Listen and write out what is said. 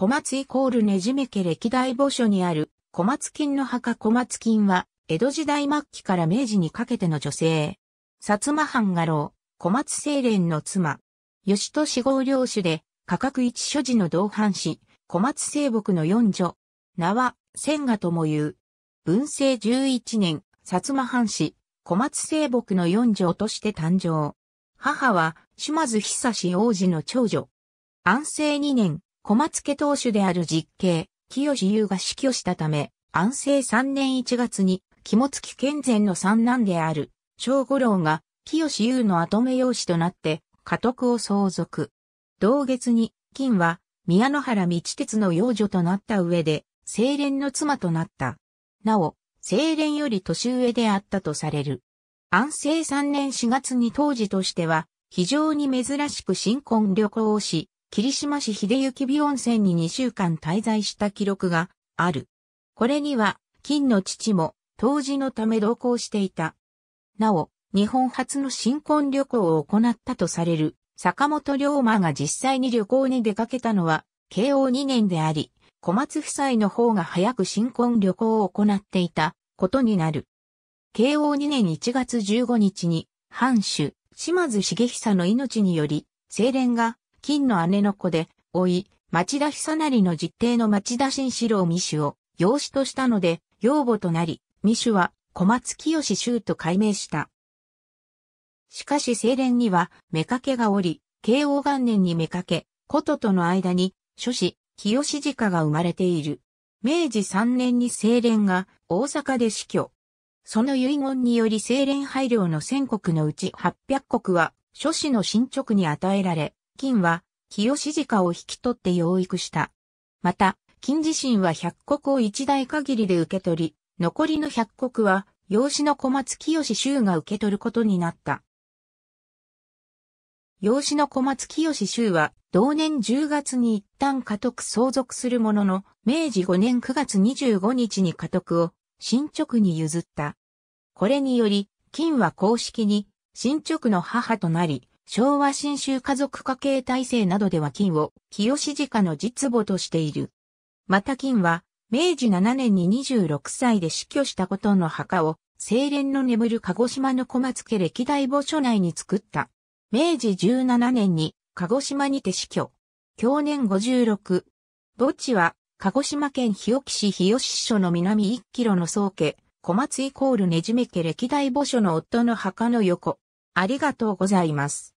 小松イコールねじめ家歴代墓所にある小松金の墓小松金は、江戸時代末期から明治にかけての女性。薩摩藩画廊、小松清廉の妻。吉と志号領主で、価格一所持の同伴子、小松清木の四女。名は、千賀とも言う。文政十一年、薩摩藩士、小松清木の四女として誕生。母は、島津久志王子の長女。安政二年、小松家当主である実刑、清優が死去したため、安政3年1月に、肝付健全の三男である、正五郎が、清優の後目養子となって、家督を相続。同月に、金は、宮野原道鉄の養女となった上で、清廉の妻となった。なお、清廉より年上であったとされる。安政3年4月に当時としては、非常に珍しく新婚旅行をし、霧島市秀行美温泉に2週間滞在した記録がある。これには、金の父も、当時のため同行していた。なお、日本初の新婚旅行を行ったとされる、坂本龍馬が実際に旅行に出かけたのは、慶応2年であり、小松夫妻の方が早く新婚旅行を行っていたことになる。慶応2年1月15日に、藩主、島津茂久の命により、清廉が金の姉の子で、老い、町田久成の実弟の町田新四郎未主を養子としたので、養母となり、未主は小松清州と改名した。しかし清廉には、妾がおり、慶応元年に妾、古都との間に、諸子、清氏家が生まれている。明治3年に清廉が大阪で死去。その遺言により清廉配慮の1000国のうち800国は諸子の進捗に与えられ、金は、清志鹿を引き取って養育した。また、金自身は百国を一代限りで受け取り、残りの百国は、養子の小松清衆が受け取ることになった。養子の小松清衆は、同年10月に一旦家督相続するものの、明治5年9月25日に家督を、新直に譲った。これにより、金は公式に、新直の母となり、昭和新州家族家系体制などでは金を清志家の実母としている。また金は、明治7年に26歳で死去したことの墓を、清廉の眠る鹿児島の小松家歴代墓所内に作った。明治17年に、鹿児島にて死去。去年56。墓地は、鹿児島県日置市日吉所の南1キロの宗家、小松イコールねじめ家歴代墓所の夫の墓の横。ありがとうございます。